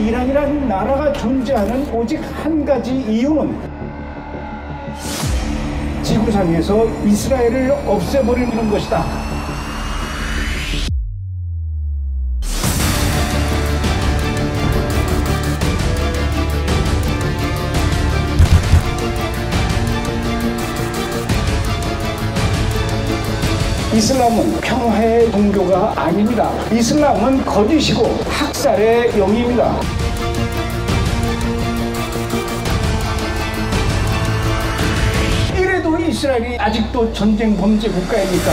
이란이라는 나라가 존재하는 오직 한 가지 이유는 지구상에서 이스라엘을 없애버리는 것이다. 이슬람은 평화의 종교가 아닙니다. 이슬람은 거짓이고 학살의 영입니다. 이래도 이스라엘이 아직도 전쟁 범죄 국가입니까?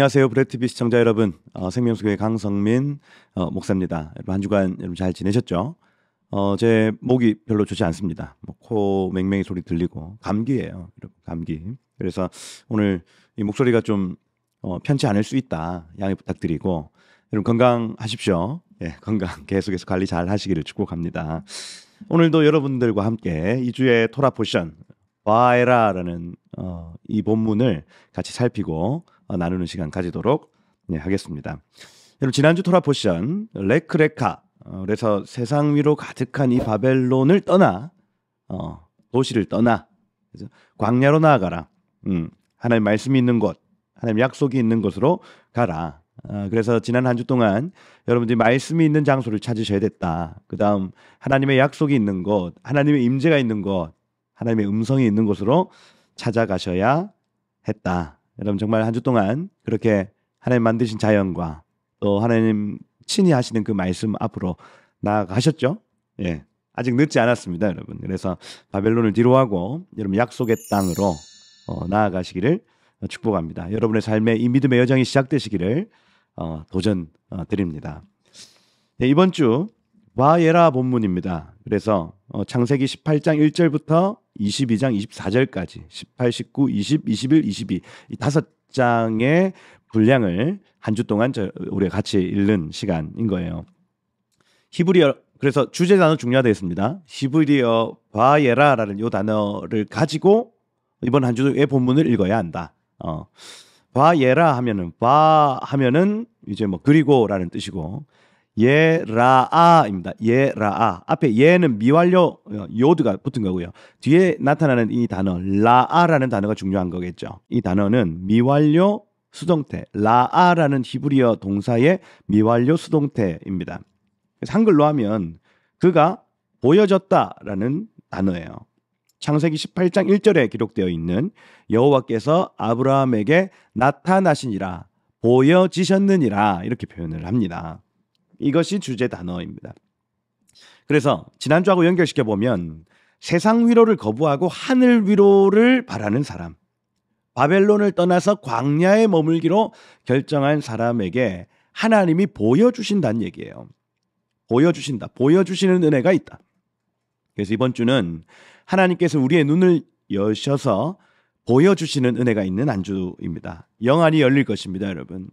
안녕하세요. 브레티비 시청자 여러분. 어, 생명수교의 강성민 어, 목사입니다. 여러분 한 주간 여러분 잘 지내셨죠? 어, 제 목이 별로 좋지 않습니다. 뭐, 코 맹맹이 소리 들리고 감기예요. 여러분, 감기. 그래서 오늘 이 목소리가 좀 어, 편치 않을 수 있다. 양해 부탁드리고 여러분 건강하십시오. 예, 건강 계속해서 관리 잘 하시기를 축복합니다. 오늘도 여러분들과 함께 2주의 토라 포션 바에라라는 어, 이 본문을 같이 살피고 어, 나누는 시간 가지도록 네, 하겠습니다. 여러분 지난주 토라포션 레크레카 그래서 세상 위로 가득한 이 바벨론을 떠나 어, 도시를 떠나 광야로 나아가라. 음, 하나님 말씀이 있는 곳, 하나님 약속이 있는 곳으로 가라. 어, 그래서 지난 한 주 동안 여러분들이 말씀이 있는 장소를 찾으셔야 됐다. 그 다음 하나님의 약속이 있는 곳, 하나님의 임재가 있는 곳, 하나님의 음성이 있는 곳으로 찾아가셔야 했다. 여러분 정말 한 주 동안 그렇게 하나님 만드신 자연과 또 하나님 친히 하시는 그 말씀 앞으로 나아가셨죠? 예. 아직 늦지 않았습니다, 여러분. 그래서 바벨론을 뒤로 하고 여러분 약속의 땅으로 어, 나아가시기를 어, 축복합니다. 여러분의 삶에 이 믿음의 여정이 시작되시기를 어, 도전 어, 드립니다. 네, 이번 주 와예라 본문입니다. 그래서 어, 창세기 18장 1절부터 22장 24절까지 18, 19, 20, 21, 22이 다섯 장의 분량을 한 주 동안 저, 우리가 같이 읽는 시간인 거예요. 히브리어 그래서 주제 단어 중요하다했습니다. 히브리어 바예라라는 요 단어를 가지고 이번 한 주의 본문을 읽어야 한다. 어. 바예라 하면은 바 하면은 이제 뭐 그리고라는 뜻이고 예라아입니다. 예라아. 앞에 예는 미완료 어, 요드가 붙은 거고요. 뒤에 나타나는 이 단어 라아라는 단어가 중요한 거겠죠. 이 단어는 미완료 수동태 라아라는 히브리어 동사의 미완료 수동태입니다. 그래서 한글로 하면 그가 보여졌다라는 단어예요. 창세기 18장 1절에 기록되어 있는 여호와께서 아브라함에게 나타나시니라 보여지셨느니라 이렇게 표현을 합니다. 이것이 주제 단어입니다. 그래서 지난주하고 연결시켜 보면 세상 위로를 거부하고 하늘 위로를 바라는 사람, 바벨론을 떠나서 광야에 머물기로 결정한 사람에게 하나님이 보여주신다는 얘기예요. 보여주신다. 보여주시는 은혜가 있다. 그래서 이번 주는 하나님께서 우리의 눈을 여셔서 보여주시는 은혜가 있는 안주입니다. 영안이 열릴 것입니다, 여러분.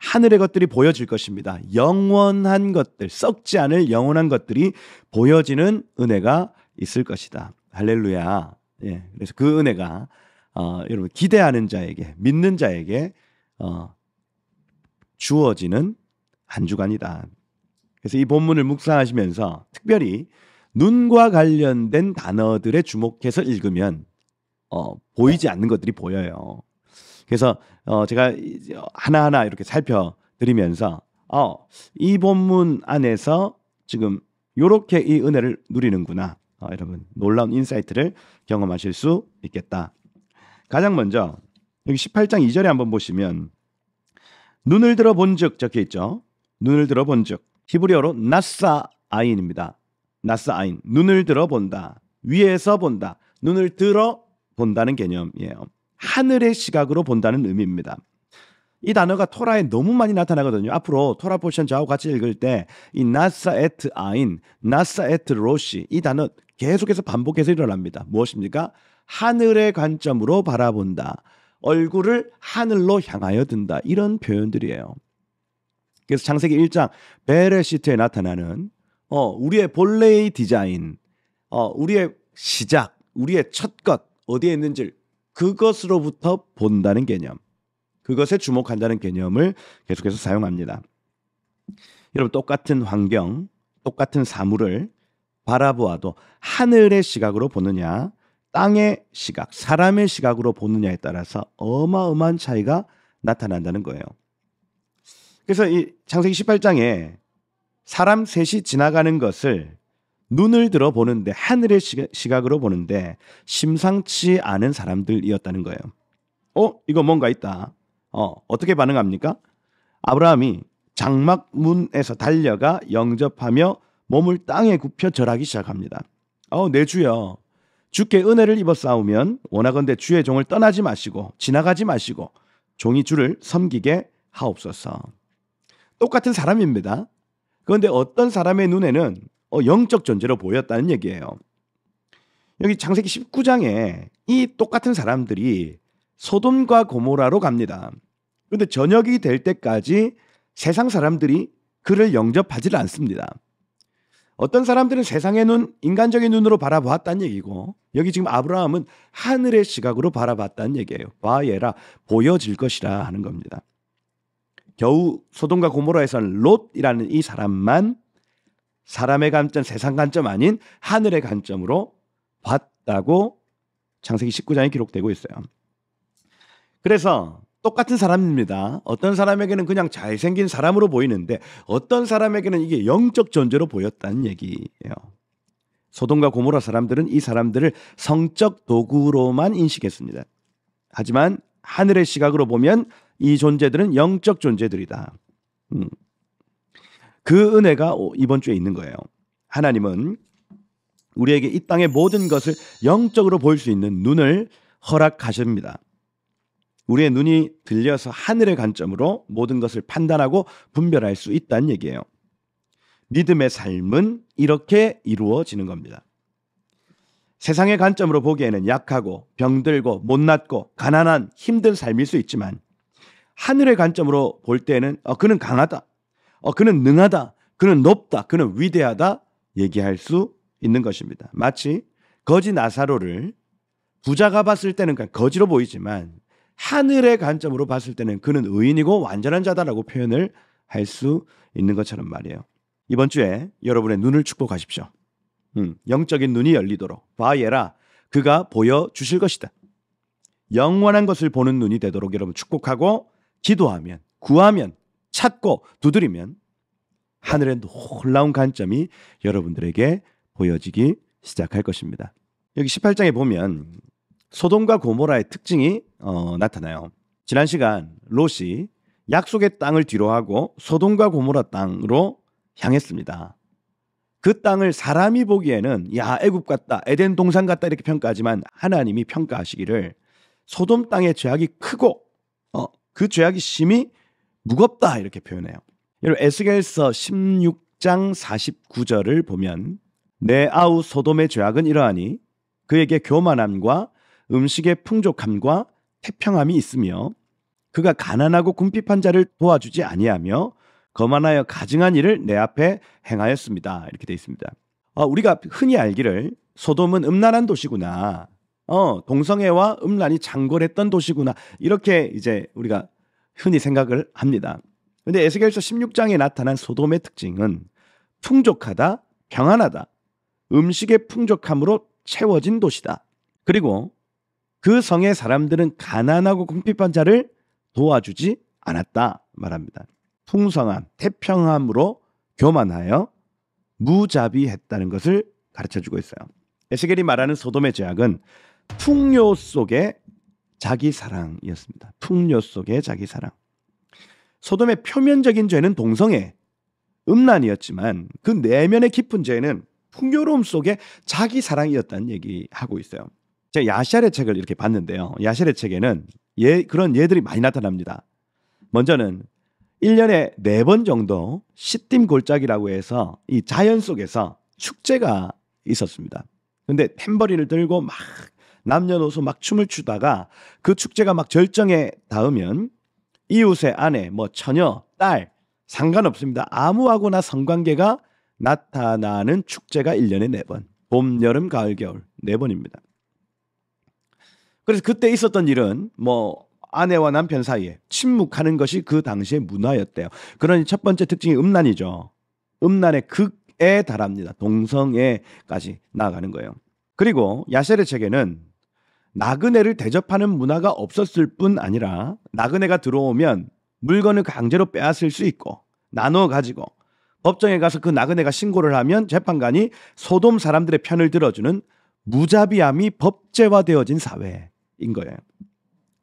하늘의 것들이 보여질 것입니다. 영원한 것들, 썩지 않을 영원한 것들이 보여지는 은혜가 있을 것이다. 할렐루야. 예, 그래서 그 은혜가 어, 여러분 기대하는 자에게 믿는 자에게 어, 주어지는 한 주간이다. 그래서 이 본문을 묵상하시면서 특별히 눈과 관련된 단어들에 주목해서 읽으면 어, 보이지 않는 것들이 보여요. 그래서 어 제가 하나하나 이렇게 살펴드리면서 어, 이 본문 안에서 지금 요렇게 이 은혜를 누리는구나. 어, 여러분 놀라운 인사이트를 경험하실 수 있겠다. 가장 먼저 여기 18장 2절에 한번 보시면 눈을 들어 본즉 적혀 있죠. 눈을 들어 본즉 히브리어로 나사 아인입니다. 나사 아인 눈을 들어 본다. 위에서 본다. 눈을 들어 본다는 개념이에요. 하늘의 시각으로 본다는 의미입니다. 이 단어가 토라에 너무 많이 나타나거든요. 앞으로 토라 포션 저하고 같이 읽을 때 이 나사 에트 아인, 나사 에트 로시 이 단어 계속해서 반복해서 일어납니다. 무엇입니까? 하늘의 관점으로 바라본다. 얼굴을 하늘로 향하여 든다. 이런 표현들이에요. 그래서 창세기 1장 베레시트에 나타나는 어, 우리의 본래의 디자인, 어, 우리의 시작, 우리의 첫것 어디에 있는지를 그것으로부터 본다는 개념, 그것에 주목한다는 개념을 계속해서 사용합니다. 여러분 똑같은 환경, 똑같은 사물을 바라보아도 하늘의 시각으로 보느냐, 땅의 시각, 사람의 시각으로 보느냐에 따라서 어마어마한 차이가 나타난다는 거예요. 그래서 이 창세기 18장에 사람 셋이 지나가는 것을 눈을 들어 보는데 하늘의 시각으로 보는데 심상치 않은 사람들이었다는 거예요. 어, 이거 뭔가 있다. 어, 어떻게 반응합니까? 아브라함이 장막문에서 달려가 영접하며 몸을 땅에 굽혀 절하기 시작합니다. 어, 내 주여. 주께 은혜를 입어 싸우면 원하건대 주의 종을 떠나지 마시고 지나가지 마시고 종이 주를 섬기게 하옵소서. 똑같은 사람입니다. 그런데 어떤 사람의 눈에는 어, 영적 존재로 보였다는 얘기예요. 여기 장세기 19장에 이 똑같은 사람들이 소돔과 고모라로 갑니다. 그런데 저녁이 될 때까지 세상 사람들이 그를 영접하지를 않습니다. 어떤 사람들은 세상의 눈, 인간적인 눈으로 바라보았다는 얘기고 여기 지금 아브라함은 하늘의 시각으로 바라봤다는 얘기예요. 바예라 보여질 것이라 하는 겁니다. 겨우 소돔과 고모라에서는 롯이라는 이 사람만 사람의 관점, 세상 관점 아닌 하늘의 관점으로 봤다고 창세기 19장에 기록되고 있어요. 그래서 똑같은 사람입니다. 어떤 사람에게는 그냥 잘생긴 사람으로 보이는데 어떤 사람에게는 이게 영적 존재로 보였다는 얘기예요. 소돔과 고모라 사람들은 이 사람들을 성적 도구로만 인식했습니다. 하지만 하늘의 시각으로 보면 이 존재들은 영적 존재들이다. 음. 그 은혜가 이번 주에 있는 거예요. 하나님은 우리에게 이 땅의 모든 것을 영적으로 볼 수 있는 눈을 허락하십니다. 우리의 눈이 들려서 하늘의 관점으로 모든 것을 판단하고 분별할 수 있다는 얘기예요. 믿음의 삶은 이렇게 이루어지는 겁니다. 세상의 관점으로 보기에는 약하고 병들고 못났고 가난한 힘든 삶일 수 있지만 하늘의 관점으로 볼 때는 어, 그는 강하다. 어, 그는 능하다. 그는 높다. 그는 위대하다. 얘기할 수 있는 것입니다. 마치 거지 나사로를 부자가 봤을 때는 거지로 보이지만 하늘의 관점으로 봤을 때는 그는 의인이고 완전한 자다라고 표현을 할 수 있는 것처럼 말이에요. 이번 주에 여러분의 눈을 축복하십시오. 음, 영적인 눈이 열리도록 바예라 그가 보여 주실 것이다. 영원한 것을 보는 눈이 되도록 여러분 축복하고 기도하면 구하면 찾고 두드리면 하늘의 놀라운 관점이 여러분들에게 보여지기 시작할 것입니다. 여기 18장에 보면 소돔과 고모라의 특징이 어, 나타나요. 지난 시간 롯이 약속의 땅을 뒤로하고 소돔과 고모라 땅으로 향했습니다. 그 땅을 사람이 보기에는 야 애굽 같다 에덴 동산 같다 이렇게 평가하지만 하나님이 평가하시기를 소돔 땅의 죄악이 크고 어, 그 죄악이 심히 무겁다 이렇게 표현해요. 여러분 에스겔서 16장 49절을 보면 내 아우 소돔의 죄악은 이러하니 그에게 교만함과 음식의 풍족함과 태평함이 있으며 그가 가난하고 궁핍한 자를 도와주지 아니하며 거만하여 가증한 일을 내 앞에 행하였습니다. 이렇게 돼 있습니다. 어, 우리가 흔히 알기를 소돔은 음란한 도시구나. 어, 동성애와 음란이 장궐했던 도시구나. 이렇게 이제 우리가 흔히 생각을 합니다. 근데 에스겔서 16장에 나타난 소돔의 특징은 풍족하다, 평안하다, 음식의 풍족함으로 채워진 도시다. 그리고 그 성의 사람들은 가난하고 궁핍한 자를 도와주지 않았다 말합니다. 풍성함, 태평함으로 교만하여 무자비했다는 것을 가르쳐 주고 있어요. 에스겔이 말하는 소돔의 죄악은 풍요 속에 자기 사랑이었습니다. 풍요 속의 자기 사랑. 소돔의 표면적인 죄는 동성애, 음란이었지만 그 내면의 깊은 죄는 풍요로움 속의 자기 사랑이었다는 얘기하고 있어요. 제가 야샬의 책을 이렇게 봤는데요. 야샬의 책에는 예, 그런 예들이 많이 나타납니다. 먼저는 1년에 4번 정도 시딤 골짜기라고 해서 이 자연 속에서 축제가 있었습니다. 근데 탬버린을 들고 막 남녀노소 막 춤을 추다가 그 축제가 막 절정에 닿으면 이웃의 아내, 뭐 처녀, 딸 상관없습니다. 아무하고나 성관계가 나타나는 축제가 1년에 4번. 봄, 여름, 가을, 겨울 4번입니다. 그래서 그때 있었던 일은 뭐 아내와 남편 사이에 침묵하는 것이 그 당시의 문화였대요. 그러니 첫 번째 특징이 음란이죠. 음란의 극에 달합니다. 동성애까지 나아가는 거예요. 그리고 야세르 책에는 나그네를 대접하는 문화가 없었을 뿐 아니라 나그네가 들어오면 물건을 강제로 빼앗을 수 있고 나눠 가지고 법정에 가서 그 나그네가 신고를 하면 재판관이 소돔 사람들의 편을 들어주는 무자비함이 법제화되어진 사회인 거예요.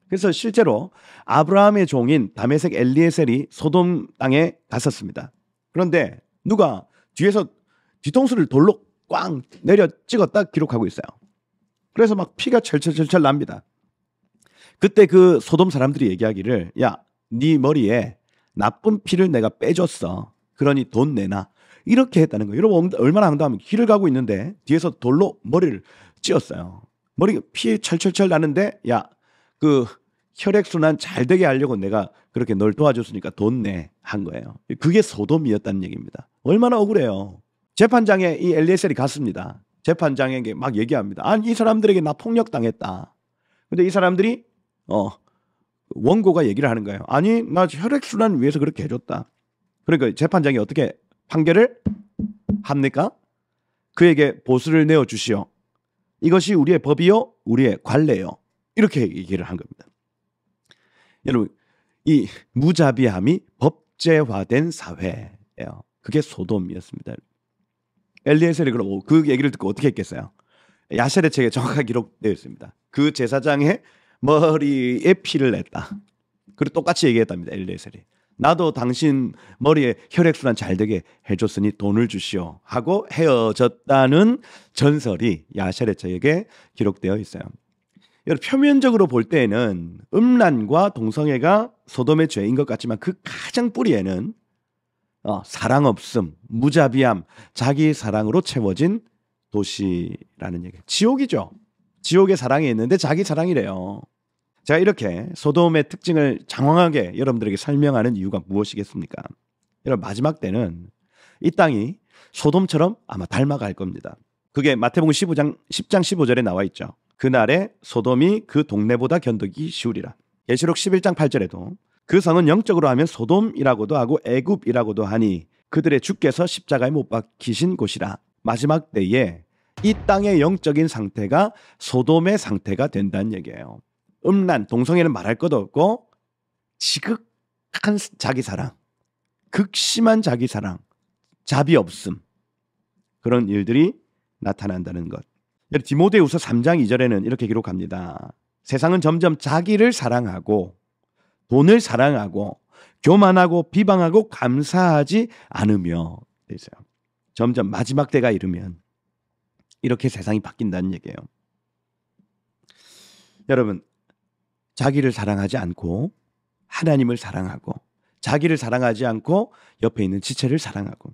그래서 실제로 아브라함의 종인 다메섹 엘리에셀이 소돔 땅에 갔었습니다. 그런데 누가 뒤에서 뒤통수를 돌로 꽝 내려 찍었다 기록하고 있어요. 그래서 막 피가 철철철철 납니다. 그때 그 소돔 사람들이 얘기하기를 야, 네 머리에 나쁜 피를 내가 빼줬어. 그러니 돈 내놔. 이렇게 했다는 거예요. 여러분 얼마나 황당하면 길을 가고 있는데 뒤에서 돌로 머리를 찧었어요. 머리가 피 철철철 나는데 야, 그 혈액순환 잘 되게 하려고 내가 그렇게 널 도와줬으니까 돈 내 한 거예요. 그게 소돔이었다는 얘기입니다. 얼마나 억울해요. 재판장에 이 엘리에셀이 갔습니다. 재판장에게 막 얘기합니다. 아니, 이 사람들에게 나 폭력당했다. 근데 이 사람들이, 어, 원고가 얘기를 하는 거예요. 아니, 나 혈액순환 위해서 그렇게 해줬다. 그러니까 재판장이 어떻게 판결을 합니까? 그에게 보수를 내어주시오. 이것이 우리의 법이요, 우리의 관례요. 이렇게 얘기를 한 겁니다. 여러분, 이 무자비함이 법제화된 사회예요. 그게 소돔이었습니다. 엘리에셀이 그럼 오, 그 얘기를 듣고 어떻게 했겠어요? 야셀의 책에 정확하게 기록되어 있습니다. 그 제사장의 머리에 피를 냈다. 그리고 똑같이 얘기했답니다. 엘리에셀이. 나도 당신 머리에 혈액순환 잘 되게 해줬으니 돈을 주시오 하고 헤어졌다는 전설이 야셀의 책에 기록되어 있어요. 여러 분 표면적으로 볼 때에는 음란과 동성애가 소돔의 죄인 것 같지만 그 가장 뿌리에는 어, 사랑 없음, 무자비함, 자기 사랑으로 채워진 도시라는 얘기. 지옥이죠. 지옥의 사랑이 있는데 자기 사랑이래요. 제가 이렇게 소돔의 특징을 장황하게 여러분들에게 설명하는 이유가 무엇이겠습니까? 여러분 마지막 때는 이 땅이 소돔처럼 아마 닮아갈 겁니다. 그게 마태복음 15장 10장 15절에 나와 있죠. 그날에 소돔이 그 동네보다 견디기 쉬우리라. 예시록 11장 8절에도 그 성은 영적으로 하면 소돔이라고도 하고 애굽이라고도 하니 그들의 주께서 십자가에 못 박히신 곳이라 마지막 때에 이 땅의 영적인 상태가 소돔의 상태가 된다는 얘기예요. 음란 동성애는 말할 것도 없고 지극한 자기 사랑, 극심한 자기 사랑, 자비 없음 그런 일들이 나타난다는 것. 디모데우서 3장 2절에는 이렇게 기록합니다. 세상은 점점 자기를 사랑하고 돈을 사랑하고 교만하고 비방하고 감사하지 않으며 되세요. 점점 마지막 때가 이르면 이렇게 세상이 바뀐다는 얘기예요. 여러분, 자기를 사랑하지 않고 하나님을 사랑하고 자기를 사랑하지 않고 옆에 있는 지체를 사랑하고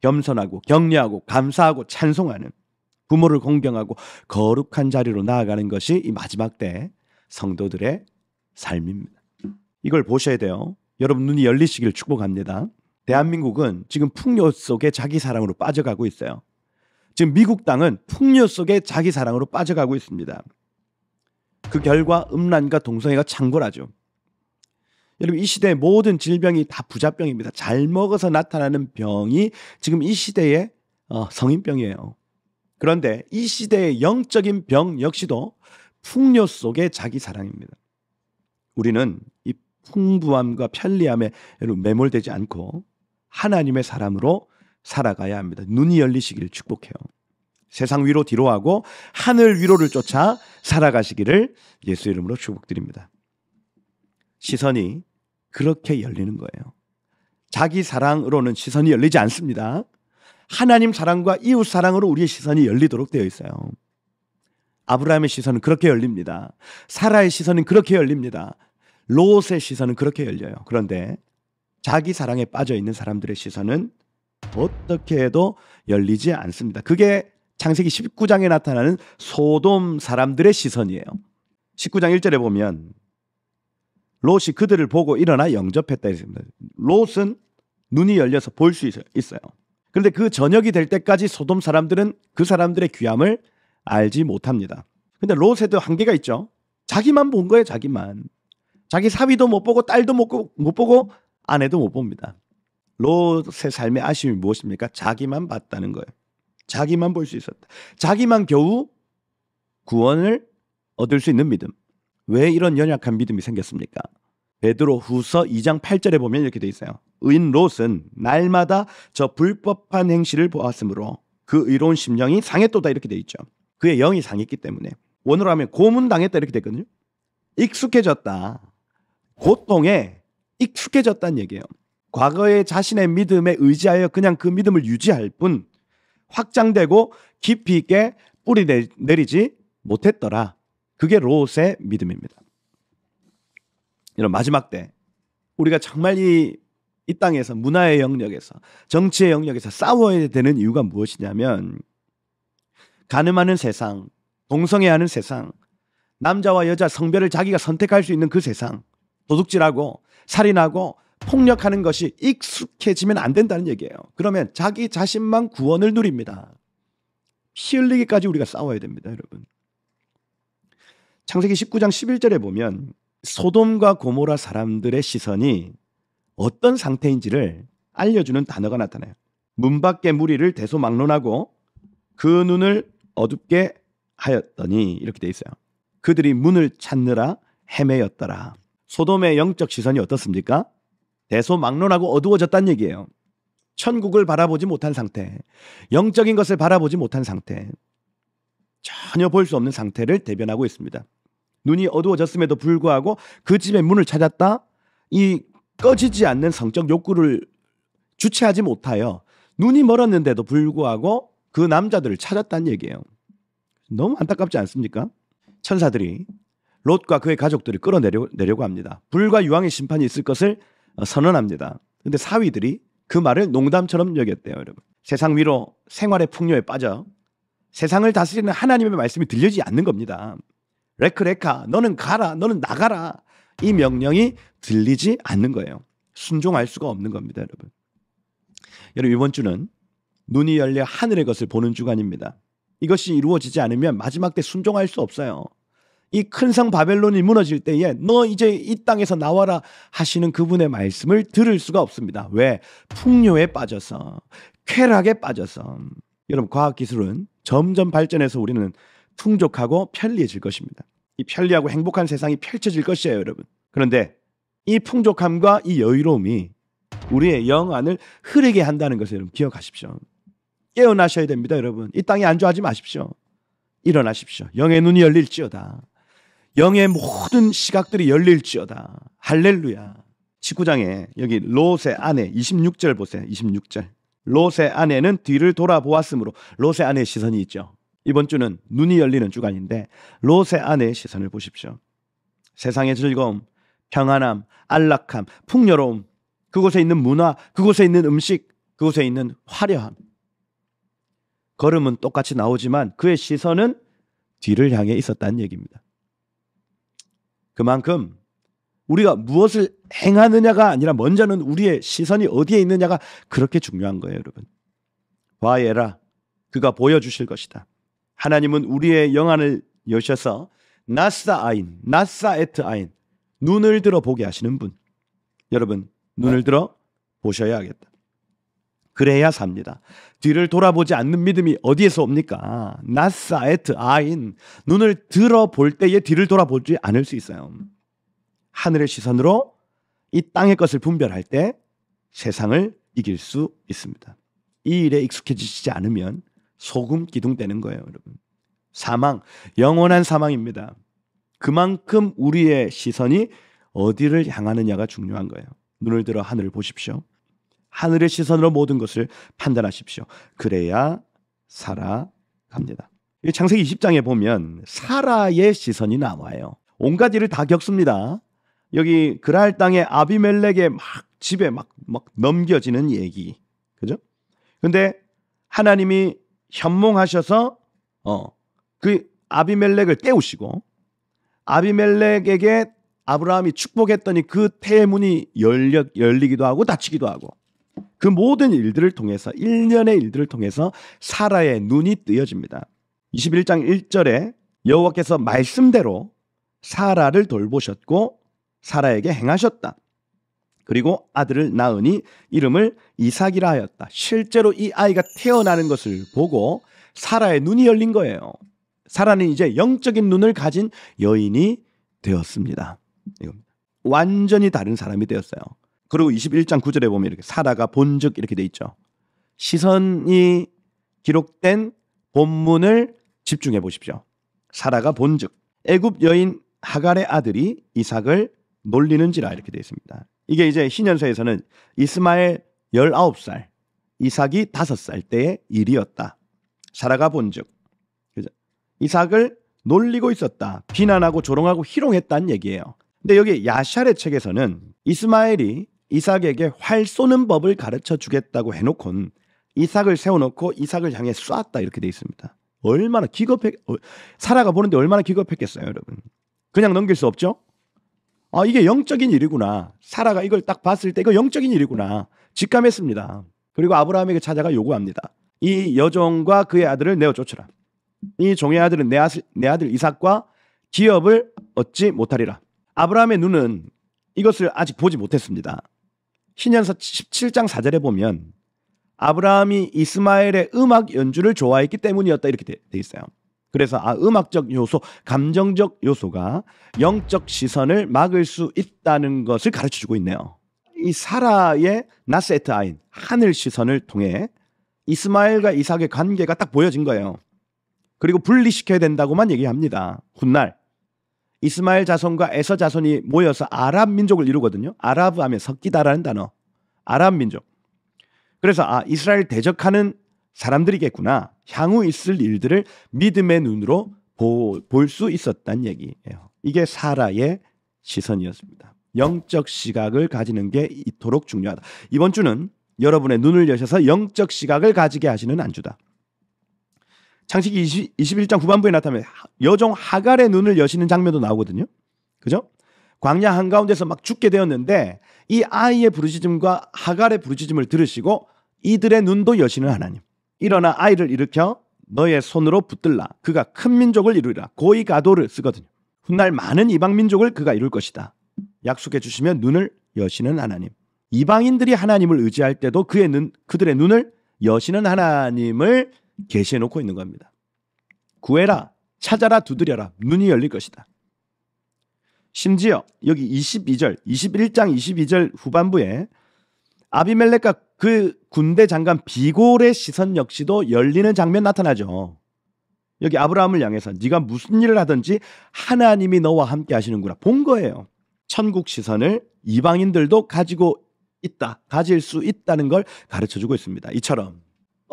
겸손하고 격려하고 감사하고 찬송하는 부모를 공경하고 거룩한 자리로 나아가는 것이 이 마지막 때 성도들의 삶입니다. 이걸 보셔야 돼요. 여러분 눈이 열리시길 축복합니다. 대한민국은 지금 풍요 속에 자기 사랑으로 빠져가고 있어요. 지금 미국 땅은 풍요 속에 자기 사랑으로 빠져가고 있습니다. 그 결과 음란과 동성애가 창궐하죠. 여러분 이 시대의 모든 질병이 다 부자병입니다. 잘 먹어서 나타나는 병이 지금 이 시대의 어, 성인병이에요. 그런데 이 시대의 영적인 병 역시도 풍요 속에 자기 사랑입니다. 우리는 이 풍부함과 편리함에 매몰되지 않고 하나님의 사람으로 살아가야 합니다. 눈이 열리시기를 축복해요. 세상 위로 뒤로 하고 하늘 위로를 쫓아 살아가시기를 예수 이름으로 축복드립니다. 시선이 그렇게 열리는 거예요. 자기 사랑으로는 시선이 열리지 않습니다. 하나님 사랑과 이웃 사랑으로 우리의 시선이 열리도록 되어 있어요. 아브라함의 시선은 그렇게 열립니다. 사라의 시선은 그렇게 열립니다. 로스의 시선은 그렇게 열려요. 그런데 자기 사랑에 빠져 있는 사람들의 시선은 어떻게 해도 열리지 않습니다. 그게 창세기 19장에 나타나는 소돔 사람들의 시선이에요. 19장 1절에 보면 롯이 그들을 보고 일어나 영접했다 했습니다. 롯은 눈이 열려서 볼 수 있어요. 그런데 그 저녁이 될 때까지 소돔 사람들은 그 사람들의 귀함을 알지 못합니다. 근데 롯에도 한계가 있죠. 자기만 본 거예요, 자기만. 자기 사위도 못 보고 딸도 못, 못 보고 아내도 못 봅니다. 롯의 삶의 아쉬움이 무엇입니까? 자기만 봤다는 거예요. 자기만 볼 수 있었다. 자기만 겨우 구원을 얻을 수 있는 믿음. 왜 이런 연약한 믿음이 생겼습니까? 베드로 후서 2장 8절에 보면 이렇게 돼 있어요. 의인 롯은 날마다 저 불법한 행실을 보았으므로 그 의로운 심령이 상했도다 이렇게 돼 있죠. 그의 영이 상했기 때문에 원으로 하면 고문당했다 이렇게 됐거든요. 익숙해졌다. 고통에 익숙해졌다는 얘기예요. 과거의 자신의 믿음에 의지하여 그냥 그 믿음을 유지할 뿐 확장되고 깊이 있게 뿌리 내리지 못했더라. 그게 롯의 믿음입니다. 이런 마지막 때 우리가 정말 이, 이 땅에서 문화의 영역에서 정치의 영역에서 싸워야 되는 이유가 무엇이냐면 가늠하는 세상, 동성애하는 세상, 남자와 여자 성별을 자기가 선택할 수 있는 그 세상, 도둑질하고 살인하고 폭력하는 것이 익숙해지면 안 된다는 얘기예요. 그러면 자기 자신만 구원을 누립니다. 피 흘리기까지 우리가 싸워야 됩니다, 여러분. 창세기 19장 11절에 보면 소돔과 고모라 사람들의 시선이 어떤 상태인지를 알려주는 단어가 나타나요. 문밖에 무리를 대소막론하고 그 눈을 어둡게 하였더니 이렇게 돼 있어요. 그들이 문을 찾느라 헤매였더라. 소돔의 영적 시선이 어떻습니까? 대소망론하고 어두워졌단 얘기예요. 천국을 바라보지 못한 상태, 영적인 것을 바라보지 못한 상태, 전혀 볼 수 없는 상태를 대변하고 있습니다. 눈이 어두워졌음에도 불구하고 그 집의 문을 찾았다? 이 꺼지지 않는 성적 욕구를 주체하지 못하여 눈이 멀었는데도 불구하고 그 남자들을 찾았다는 얘기예요. 너무 안타깝지 않습니까? 천사들이 롯과 그의 가족들을 끌어내려고 합니다. 불과 유황의 심판이 있을 것을 어, 선언합니다. 근데 사위들이 그 말을 농담처럼 여겼대요, 여러분. 세상 위로 생활의 풍요에 빠져 세상을 다스리는 하나님의 말씀이 들려지 않는 겁니다. 레크레카, 너는 가라, 너는 나가라. 이 명령이 들리지 않는 거예요. 순종할 수가 없는 겁니다, 여러분. 여러분, 이번 주는 눈이 열려 하늘의 것을 보는 주간입니다. 이것이 이루어지지 않으면 마지막 때 순종할 수 없어요. 이큰성 바벨론이 무너질 때에 너 이제 이 땅에서 나와라 하시는 그분의 말씀을 들을 수가 없습니다. 왜? 풍요에 빠져서 쾌락에 빠져서 여러분 과학 기술은 점점 발전해서 우리는 풍족하고 편리해질 것입니다. 이 편리하고 행복한 세상이 펼쳐질 것이에요, 여러분. 그런데 이 풍족함과 이 여유로움이 우리의 영안을 흐르게 한다는 것을 여러분 기억하십시오. 깨어나셔야 됩니다, 여러분. 이 땅에 안주하지 마십시오. 일어나십시오. 영의 눈이 열릴지어다. 영의 모든 시각들이 열릴지어다. 할렐루야. 19장에 여기 롯의 아내 26절 보세요. 26절. 롯의 아내는 뒤를 돌아보았으므로 롯의 아내의 시선이 있죠. 이번 주는 눈이 열리는 주간인데 롯의 아내의 시선을 보십시오. 세상의 즐거움, 평안함, 안락함, 풍요로움, 그곳에 있는 문화, 그곳에 있는 음식, 그곳에 있는 화려함. 걸음은 똑같이 나오지만 그의 시선은 뒤를 향해 있었다는 얘기입니다. 그만큼 우리가 무엇을 행하느냐가 아니라 먼저는 우리의 시선이 어디에 있느냐가 그렇게 중요한 거예요, 여러분. 와예라. 그가 보여주실 것이다. 하나님은 우리의 영안을 여셔서 나사 아인, 나사 에트 아인, 눈을 들어 보게 하시는 분. 여러분, 눈을 네. 들어 보셔야 하겠다. 그래야 삽니다. 뒤를 돌아보지 않는 믿음이 어디에서 옵니까? 나사에트 아인 눈을 들어볼 때에 뒤를 돌아보지 않을 수 있어요. 하늘의 시선으로 이 땅의 것을 분별할 때 세상을 이길 수 있습니다. 이 일에 익숙해지지 시 않으면 소금 기둥되는 거예요, 여러분. 사망, 영원한 사망입니다. 그만큼 우리의 시선이 어디를 향하느냐가 중요한 거예요. 눈을 들어 하늘을 보십시오. 하늘의 시선으로 모든 것을 판단하십시오. 그래야 살아갑니다. 창세기 20장에 보면 사라의 시선이 나와요. 온갖 일을 다 겪습니다. 여기 그랄 땅에 아비멜렉의 막 집에 막, 막 넘겨지는 얘기. 그죠? 근데 하나님이 현몽하셔서 어, 그 아비멜렉을 깨우시고 아비멜렉에게 아브라함이 축복했더니 그 태문이 열려, 열리기도 하고 닫히기도 하고 그 모든 일들을 통해서 1년의 일들을 통해서 사라의 눈이 뜨여집니다. 21장 1절에 여호와께서 말씀대로 사라를 돌보셨고 사라에게 행하셨다. 그리고 아들을 낳으니 이름을 이삭이라 하였다. 실제로 이 아이가 태어나는 것을 보고 사라의 눈이 열린 거예요. 사라는 이제 영적인 눈을 가진 여인이 되었습니다. 완전히 다른 사람이 되었어요. 그리고 21장 9절에 보면 이렇게 사라가 본즉 이렇게 돼 있죠. 시선이 기록된 본문을 집중해 보십시오. 사라가 본즉 애굽 여인 하갈의 아들이 이삭을 놀리는지라 이렇게 되어 있습니다. 이게 이제 신현서에서는 이스마엘 19살, 이삭이 5살 때의 일이었다. 사라가 본즉 그죠? 이삭을 놀리고 있었다. 비난하고 조롱하고 희롱했다는 얘기예요. 근데 여기 야샬의 책에서는 이스마엘이 이삭에게 활 쏘는 법을 가르쳐 주겠다고 해놓곤 이삭을 세워놓고 이삭을 향해 쐈다 이렇게 돼 있습니다. 얼마나 기겁했 사라가 어, 보는데 얼마나 기겁했겠어요, 여러분. 그냥 넘길 수 없죠. 아 이게 영적인 일이구나. 사라가 이걸 딱 봤을 때 이거 영적인 일이구나. 직감했습니다. 그리고 아브라함에게 찾아가 요구합니다. 이 여종과 그의 아들을 내어 쫓으라. 이 종의 아들은 내, 아들, 내 아들 이삭과 기업을 얻지 못하리라. 아브라함의 눈은 이것을 아직 보지 못했습니다. 신년서 17장 4절에 보면 아브라함이 이스마엘의 음악 연주를 좋아했기 때문이었다 이렇게 돼 있어요. 그래서 아 음악적 요소, 감정적 요소가 영적 시선을 막을 수 있다는 것을 가르쳐 주고 있네요. 이 사라의 나세트 아인 하늘 시선을 통해 이스마엘과 이삭의 관계가 딱 보여진 거예요. 그리고 분리시켜야 된다고만 얘기합니다. 훗날 이스마엘 자손과 에서 자손이 모여서 아랍 민족을 이루거든요. 아랍 하면 섞이다라는 단어. 아랍 민족. 그래서 아, 이스라엘 대적하는 사람들이겠구나. 향후 있을 일들을 믿음의 눈으로 볼 수 있었단 얘기예요. 이게 사라의 시선이었습니다. 영적 시각을 가지는 게 이토록 중요하다. 이번 주는 여러분의 눈을 여셔서 영적 시각을 가지게 하시는 안주다. 창식이 20, 21장 후반부에 나타나면 여종 하갈의 눈을 여시는 장면도 나오거든요. 그죠? 광야 한가운데서 막 죽게 되었는데 이 아이의 부르짖음과 하갈의 부르짖음을 들으시고 이들의 눈도 여시는 하나님. 일어나 아이를 일으켜 너의 손으로 붙들라. 그가 큰 민족을 이루리라. 고이 가도를 쓰거든요. 훗날 많은 이방 민족을 그가 이룰 것이다. 약속해 주시면 눈을 여시는 하나님. 이방인들이 하나님을 의지할 때도 그의 눈, 그들의 눈을 여시는 하나님을 계시해 놓고 있는 겁니다. 구해라, 찾아라, 두드려라, 눈이 열릴 것이다. 심지어 여기 22절, 21장 22절 후반부에 아비멜렉과 그 군대 장관 비골의 시선 역시도 열리는 장면 나타나죠. 여기 아브라함을 향해서 네가 무슨 일을 하든지 하나님이 너와 함께 하시는구나 본 거예요. 천국 시선을 이방인들도 가지고 있다, 가질 수 있다는 걸 가르쳐 주고 있습니다. 이처럼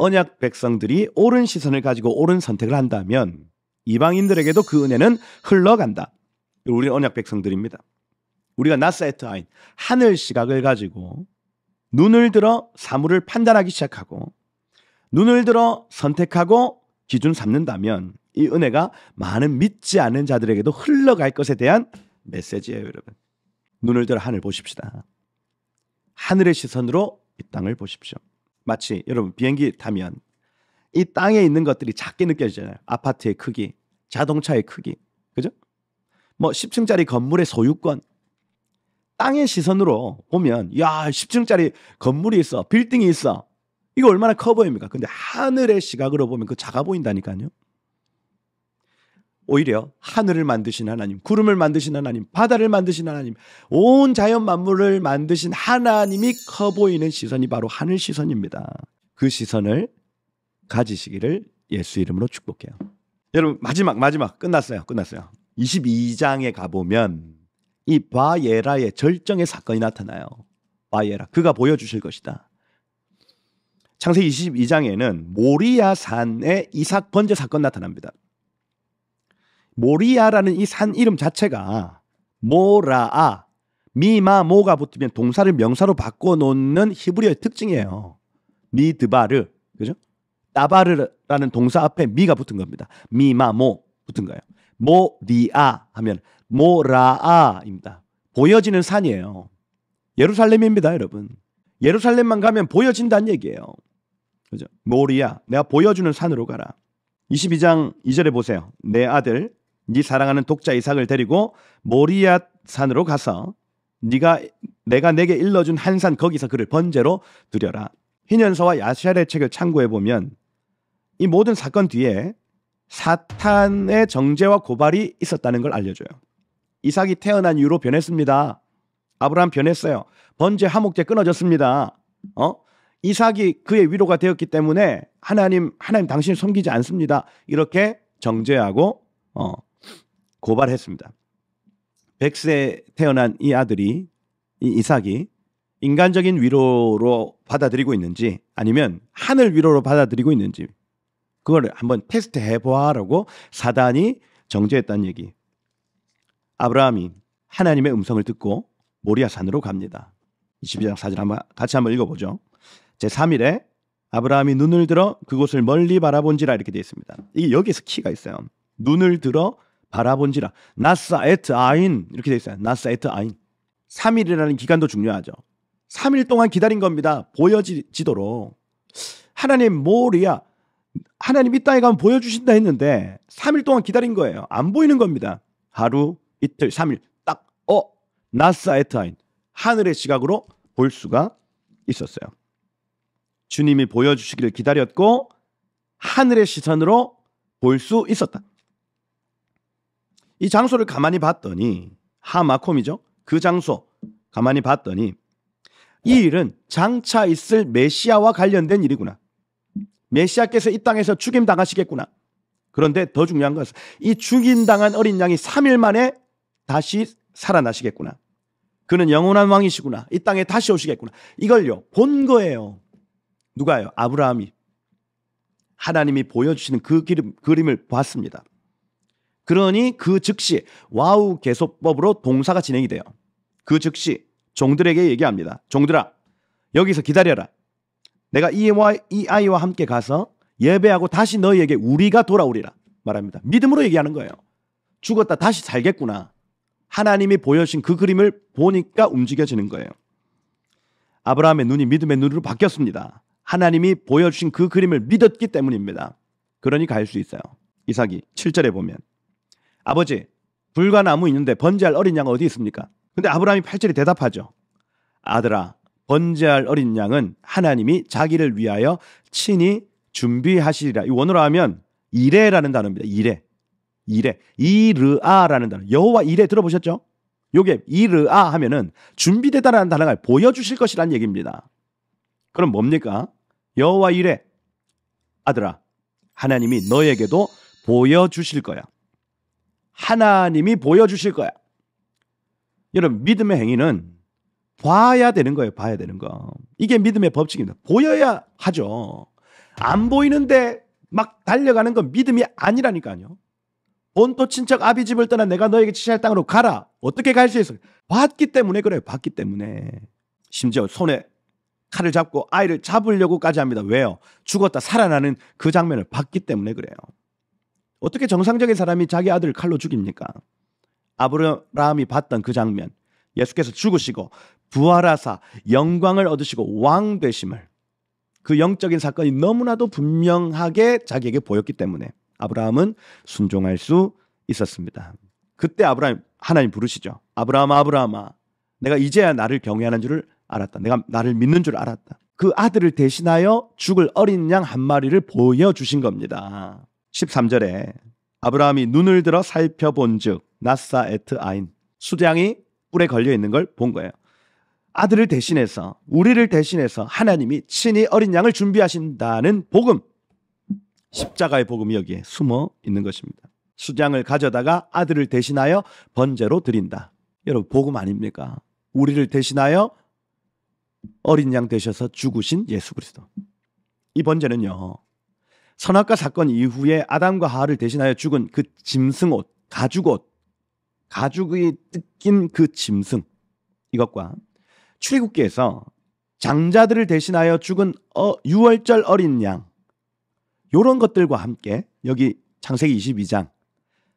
언약 백성들이 옳은 시선을 가지고 옳은 선택을 한다면 이방인들에게도 그 은혜는 흘러간다. 우리 언약 백성들입니다. 우리가 나사에트 아인 하늘 시각을 가지고 눈을 들어 사물을 판단하기 시작하고 눈을 들어 선택하고 기준 삼는다면 이 은혜가 많은 믿지 않은 자들에게도 흘러갈 것에 대한 메시지예요, 여러분. 눈을 들어 하늘 보십시다. 하늘의 시선으로 이 땅을 보십시오. 마치 여러분 비행기 타면 이 땅에 있는 것들이 작게 느껴지잖아요. 아파트의 크기, 자동차의 크기, 그죠? 뭐 10층짜리 건물의 소유권. 땅의 시선으로 보면 야 10층짜리 건물이 있어, 빌딩이 있어. 이거 얼마나 커 보입니까? 근데 하늘의 시각으로 보면 그 작아 보인다니까요. 오히려 하늘을 만드신 하나님, 구름을 만드신 하나님, 바다를 만드신 하나님, 온 자연 만물을 만드신 하나님이 커 보이는 시선이 바로 하늘 시선입니다. 그 시선을 가지시기를 예수 이름으로 축복해요. 여러분 마지막 마지막 끝났어요. 끝났어요. 22장에 가 보면 이 바예라의 절정의 사건이 나타나요. 바예라 그가 보여 주실 것이다. 창세 22장에는 모리아 산의 이삭 번제 사건 나타납니다. 모리아라는 이 산 이름 자체가 모라아 미마 모가 붙으면 동사를 명사로 바꿔 놓는 히브리어의 특징이에요. 미드바르 그죠? 따바르라는 동사 앞에 미가 붙은 겁니다. 미마 모 붙은 거예요. 모리아 하면 모라아입니다. 보여지는 산이에요. 예루살렘입니다, 여러분. 예루살렘만 가면 보여진다는 얘기예요. 그죠? 모리아, 내가 보여주는 산으로 가라. 22장 2절에 보세요. 내 아들 네 사랑하는 독자 이삭을 데리고 모리아 산으로 가서 네가 내가 내게 일러준 한산 거기서 그를 번제로 드려라. 희년서와 야샬의 책을 참고해 보면 이 모든 사건 뒤에 사탄의 정죄와 고발이 있었다는 걸 알려줘요. 이삭이 태어난 이후로 변했습니다. 아브라함 변했어요. 번제 하목제 끊어졌습니다. 어? 이삭이 그의 위로가 되었기 때문에 하나님 하나님 당신을 섬기지 않습니다. 이렇게 정죄하고 어, 고발했습니다. 백세 태어난 이 아들이 이 이삭이 인간적인 위로로 받아들이고 있는지 아니면 하늘 위로로 받아들이고 있는지 그걸 한번 테스트해 보아라고 사단이 정죄했다는 얘기. 아브라함이 하나님의 음성을 듣고 모리아산으로 갑니다. 22장 4절 한번 같이 한번 읽어보죠. 제 3일에 아브라함이 눈을 들어 그곳을 멀리 바라본지라 이렇게 되어 있습니다. 이게 여기서 키가 있어요. 눈을 들어 바라본지라 나사 에트 아인 이렇게 돼 있어요. 나사 에트 아인. 3일이라는 기간도 중요하죠. 3일 동안 기다린 겁니다. 보여지도록. 하나님 모리야 하나님 이 땅에 가면 보여주신다 했는데 3일 동안 기다린 거예요. 안 보이는 겁니다. 하루, 이틀, 3일 딱 어, 나사 에트아인 하늘의 시각으로 볼 수가 있었어요. 주님이 보여주시기를 기다렸고 하늘의 시선으로 볼 수 있었다. 이 장소를 가만히 봤더니 하마콤이죠. 그 장소 가만히 봤더니 이 일은 장차 있을 메시아와 관련된 일이구나. 메시아께서 이 땅에서 죽임 당하시겠구나. 그런데 더 중요한 것은 이 죽임 당한 어린 양이 3일 만에 다시 살아나시겠구나. 그는 영원한 왕이시구나. 이 땅에 다시 오시겠구나. 이걸요. 본 거예요. 누가요? 아브라함이 하나님이 보여주시는 그 그림, 그림을 봤습니다. 그러니 그 즉시 와우 계속법으로 동사가 진행이 돼요. 그 즉시 종들에게 얘기합니다. 종들아 여기서 기다려라. 내가 이와 이 아이와 함께 가서 예배하고 다시 너희에게 우리가 돌아오리라 말합니다. 믿음으로 얘기하는 거예요. 죽었다 다시 살겠구나. 하나님이 보여주신 그 그림을 보니까 움직여지는 거예요. 아브라함의 눈이 믿음의 눈으로 바뀌었습니다. 하나님이 보여주신 그 그림을 믿었기 때문입니다. 그러니 갈 수 있어요. 이삭이 7절에 보면 아버지 불과 나무 있는데 번제할 어린 양은 어디 있습니까? 근데 아브라함이 팔절에 대답하죠. 아들아 번제할 어린 양은 하나님이 자기를 위하여 친히 준비하시리라. 이 원어로 하면 이레라는 단어입니다. 이레. 이레. 이르아라는 단어. 여호와 이레 들어보셨죠? 요게 이르아 하면은 준비되다라는 단어가 보여주실 것이라는 얘기입니다. 그럼 뭡니까? 여호와 이레. 아들아 하나님이 너에게도 보여주실 거야. 하나님이 보여주실 거야. 여러분, 믿음의 행위는 봐야 되는 거예요. 봐야 되는 거. 이게 믿음의 법칙입니다. 보여야 하죠. 안 보이는데 막 달려가는 건 믿음이 아니라니까요. 본토 친척 아비 집을 떠나 내가 너에게 지시할 땅으로 가라. 어떻게 갈 수 있어? 봤기 때문에 그래요. 봤기 때문에. 심지어 손에 칼을 잡고 아이를 잡으려고까지 합니다. 왜요? 죽었다 살아나는 그 장면을 봤기 때문에 그래요. 어떻게 정상적인 사람이 자기 아들을 칼로 죽입니까? 아브라함이 봤던 그 장면. 예수께서 죽으시고 부활하사 영광을 얻으시고 왕 되심을 그 영적인 사건이 너무나도 분명하게 자기에게 보였기 때문에 아브라함은 순종할 수 있었습니다. 그때 아브라함 하나님 부르시죠. 아브라함아 브라함아 내가 이제야 나를 경외하는 줄을 알았다. 내가 나를 믿는 줄 알았다. 그 아들을 대신하여 죽을 어린 양 한 마리를 보여 주신 겁니다. 13절에 아브라함이 눈을 들어 살펴본즉 나사 에트 아인 수장이 뿔에 걸려 있는 걸 본 거예요. 아들을 대신해서 우리를 대신해서 하나님이 친히 어린 양을 준비하신다는 복음 십자가의 복음이 여기에 숨어 있는 것입니다. 수장을 가져다가 아들을 대신하여 번제로 드린다. 여러분 복음 아닙니까? 우리를 대신하여 어린 양 되셔서 죽으신 예수 그리스도. 이 번제는요. 선악과 사건 이후에 아담과 하하를 대신하여 죽은 그 짐승옷, 가죽옷, 가죽이 뜯긴 그 짐승 이것과 출애굽기에서 장자들을 대신하여 죽은 어, 6월절 어린 양 요런 것들과 함께 여기 창세기 22장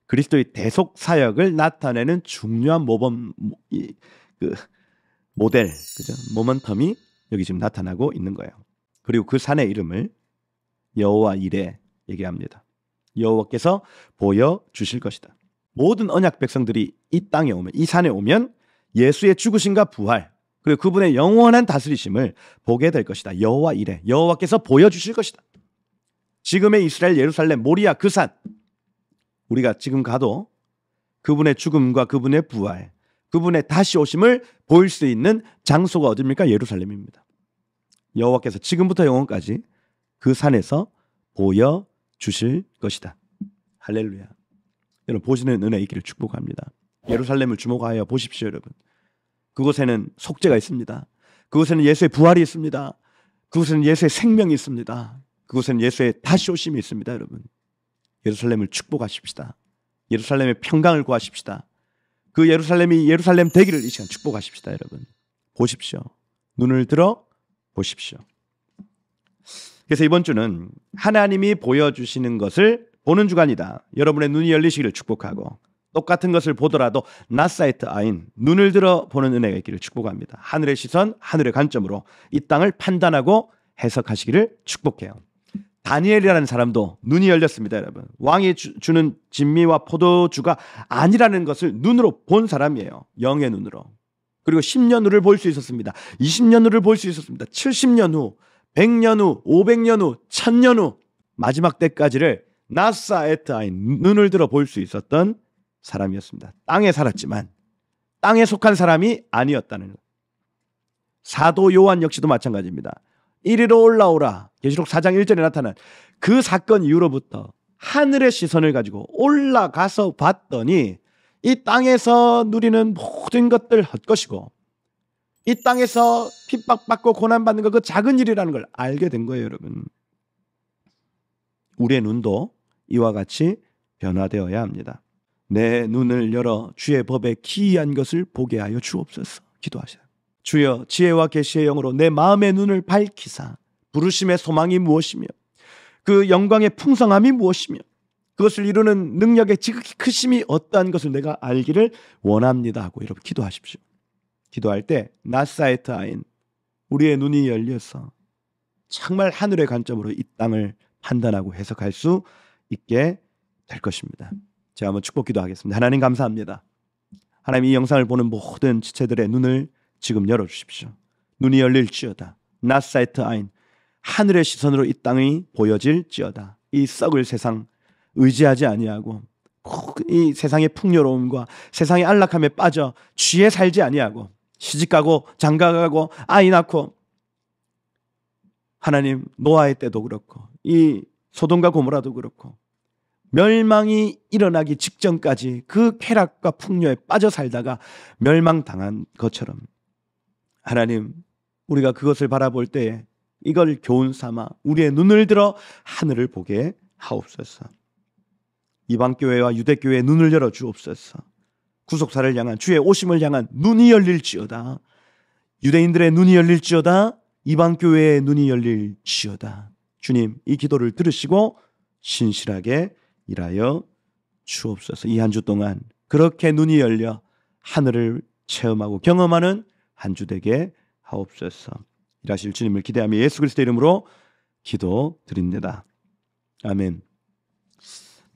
그리스도의 대속 사역을 나타내는 중요한 모범 모, 이, 그 모델 그죠 모멘텀이 여기 지금 나타나고 있는 거예요. 그리고 그 산의 이름을 여호와 이레 얘기합니다. 여호와께서 보여 주실 것이다. 모든 언약 백성들이 이 땅에 오면 이 산에 오면 예수의 죽으신과 부활 그리고 그분의 영원한 다스리심을 보게 될 것이다. 여호와 이레 여호와께서 보여 주실 것이다. 지금의 이스라엘 예루살렘 모리아 그 산 우리가 지금 가도 그분의 죽음과 그분의 부활 그분의 다시 오심을 보일 수 있는 장소가 어디입니까? 예루살렘입니다. 여호와께서 지금부터 영원까지 그 산에서 보여 주실 것이다. 할렐루야. 여러분 보시는 은혜 있기를 축복합니다. 예루살렘을 주목하여 보십시오, 여러분. 그곳에는 속죄가 있습니다. 그곳에는 예수의 부활이 있습니다. 그곳에는 예수의 생명이 있습니다. 그곳에는 예수의 다시 오심이 있습니다, 여러분. 예루살렘을 축복하십시다. 예루살렘의 평강을 구하십시다. 그 예루살렘이 예루살렘 되기를 이 시간 축복하십시다, 여러분. 보십시오. 눈을 들어 보십시오. 그래서 이번 주는 하나님이 보여주시는 것을 보는 주간이다. 여러분의 눈이 열리시기를 축복하고 똑같은 것을 보더라도 나사이트 아인 눈을 들어 보는 은혜가 있기를 축복합니다. 하늘의 시선, 하늘의 관점으로 이 땅을 판단하고 해석하시기를 축복해요. 다니엘이라는 사람도 눈이 열렸습니다, 여러분. 왕이 주, 는 진미와 포도주가 아니라는 것을 눈으로 본 사람이에요. 영의 눈으로. 그리고 10년 후를 볼 수 있었습니다. 20년 후를 볼 수 있었습니다. 70년 후 100년 후, 500년 후, 1000년 후 마지막 때까지를 나사 에트 아인 눈을 들어 볼 수 있었던 사람이었습니다. 땅에 살았지만 땅에 속한 사람이 아니었다는 것. 사도 요한 역시도 마찬가지입니다. 이리로 올라오라. 계시록 4장 1절에 나타난 그 사건 이후로부터 하늘의 시선을 가지고 올라가서 봤더니 이 땅에서 누리는 모든 것들 헛것이고 이 땅에서 핍박받고 고난받는 거 그 작은 일이라는 걸 알게 된 거예요, 여러분. 우리의 눈도 이와 같이 변화되어야 합니다. 내 눈을 열어 주의 법에 기이한 것을 보게 하여 주옵소서. 기도하셔요. 주여 지혜와 계시의 영으로 내 마음의 눈을 밝히사 부르심의 소망이 무엇이며 그 영광의 풍성함이 무엇이며 그것을 이루는 능력의 지극히 크심이 어떠한 것을 내가 알기를 원합니다 하고 여러분 기도하십시오. 기도할 때 나사이트 아인 우리의 눈이 열려서 정말 하늘의 관점으로 이 땅을 판단하고 해석할 수 있게 될 것입니다. 제가 한번 축복 기도하겠습니다. 하나님 감사합니다. 하나님 이 영상을 보는 모든 지체들의 눈을 지금 열어 주십시오. 눈이 열릴지어다. 나사이트 아인 하늘의 시선으로 이 땅이 보여질지어다. 이 썩을 세상 의지하지 아니하고 이 세상의 풍요로움과 세상의 안락함에 빠져 쥐에 살지 아니하고 시집가고 장가가고 아이 낳고 하나님 노아의 때도 그렇고 이 소돔과 고모라도 그렇고 멸망이 일어나기 직전까지 그 쾌락과 풍요에 빠져 살다가 멸망당한 것처럼 하나님 우리가 그것을 바라볼 때에 이걸 교훈 삼아 우리의 눈을 들어 하늘을 보게 하옵소서. 이방교회와 유대교회의 눈을 열어 주옵소서. 구속사를 향한 주의 오심을 향한 눈이 열릴지어다. 유대인들의 눈이 열릴지어다. 이방 교회의 눈이 열릴지어다. 주님, 이 기도를 들으시고 신실하게 일하여 주옵소서. 이 한 주 동안 그렇게 눈이 열려 하늘을 체험하고 경험하는 한 주 되게 하옵소서. 일하실 주님을 기대하며 예수 그리스도 이름으로 기도 드립니다. 아멘.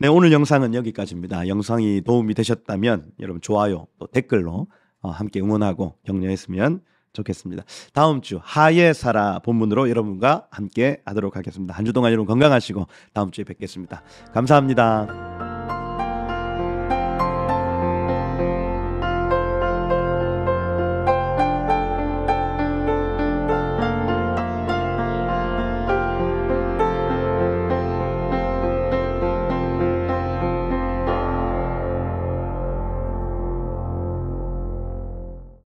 네, 오늘 영상은 여기까지입니다. 영상이 도움이 되셨다면 여러분 좋아요 또 댓글로 어, 함께 응원하고 격려했으면 좋겠습니다. 다음 주 하예 살아 본문으로 여러분과 함께 하도록 하겠습니다. 한 주 동안 여러분 건강하시고 다음 주에 뵙겠습니다. 감사합니다.